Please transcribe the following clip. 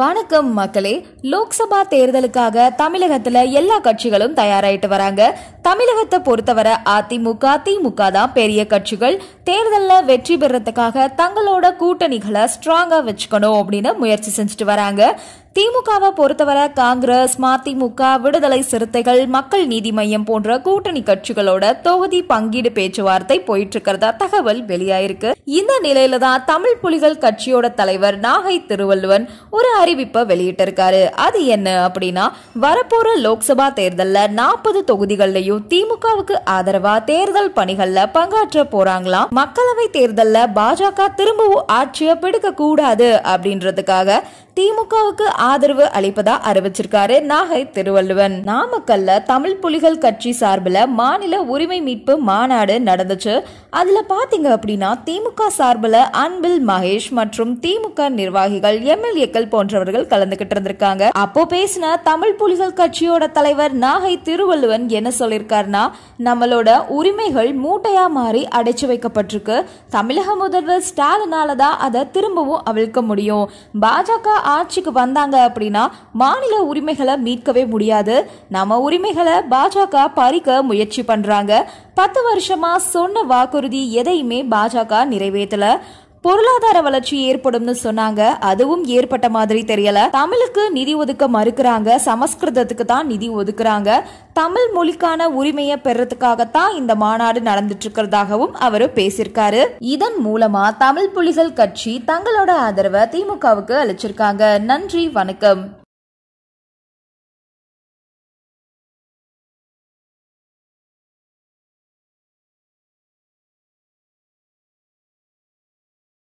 வணக்கம் மக்களே லோக்சபா தேர்தலுக்காக தமிழகத்துல எல்லா கட்சிகளும் தயாராயிட்டு வராங்க தமிழகத்தை பொறுத்தவரை அதிமுக திமுக தான் பெரிய கட்சிகள் தேர்தலில் வெற்றி பெறுறதுக்காக தங்களோட கூட்டணிகளை ஸ்ட்ராங்கா வச்சுக்கணும் அப்படின்னு முயற்சி செஞ்சுட்டு வராங்க திமுகவை பொறுத்தவரை காங்கிரஸ் மதிமுக விடுதலை சிறுத்தைகள் மக்கள் நீதி மையம் போன்ற கூட்டணி கட்சிகளோட தொகுதி பங்கீடு பேச்சுவார்த்தை போயிட்டு இருக்கிறதா தகவல் வெளியாயிருக்கு இந்த நிலையில தான் தமிழ் புலிகள் கட்சியோட தலைவர் நாகை திருவள்ளுவன் ஒரு அறிவிப்பை வெளியிட்டிருக்காரு அது என்ன அப்படின்னா வரப்போற லோக்சபா தேர்தலில் நாற்பது தொகுதிகள்லயும் திமுகவுக்கு ஆதரவா தேர்தல் பணிகள்ல பங்காற்ற போறாங்களாம் மக்களவை தேர்தலில் பாஜக திரும்பவும் ஆட்சியை பிடிக்க கூடாது அப்படின்றதுக்காக திமுகவுக்கு ஆதரவு அளிப்பதா அறிவிச்சிருக்காரு நாகை திருவள்ளுவன் நாமக்கல்ல தமிழ் புலிகள் கட்சி சார்பில் மாநில உரிமை மீட்பு மாநாடு நடந்துச்சு அதுல பாத்தீங்க அப்படின்னா திமுக சார்பில் அன்பில் மகேஷ் மற்றும் திமுக நிர்வாகிகள் எம்எல்ஏக்கள் போன்றவர்கள் கலந்துகிட்டு இருந்திருக்காங்க அப்போ பேசின தமிழ் புலிகள் கட்சியோட தலைவர் நாகை திருவள்ளுவன் என்ன சொல்லியிருக்காருன்னா நம்மளோட உரிமைகள் மூட்டையா மாறி அடைச்சு வைக்கப்பட்டிருக்கு தமிழக முதல்வர் ஸ்டாலினால தான் அதை திரும்பவும் அவிழ்க்க முடியும் பாஜக ஆட்சிக்கு வந்தாங்க அப்படின்னா மாநில உரிமைகளை மீட்கவே முடியாது நம்ம உரிமைகளை பாஜக பறிக்க முயற்சி பண்றாங்க பத்து வருஷமா சொன்ன வாக்குறுதி எதையுமே பாஜக நிறைவேற்றல பொருளாதார வளர்ச்சி ஏற்படும்னு சொன்னாங்க அதுவும் ஏற்பட்ட மாதிரி தெரியல தமிழுக்கு நிதி ஒதுக்க மறுக்கிறாங்க சமஸ்கிருதத்துக்கு தான் நிதி ஒதுக்குறாங்க தமிழ் மொழிக்கான உரிமையை பெறத்துக்காகத்தான் இந்த மாநாடு நடந்துட்டு இருக்கிறதாகவும் அவர் பேசியிருக்காரு இதன் மூலமா தமிழ் புலிகள் கட்சி தங்களோட ஆதரவை திமுகவுக்கு அளிச்சிருக்காங்க நன்றி வணக்கம்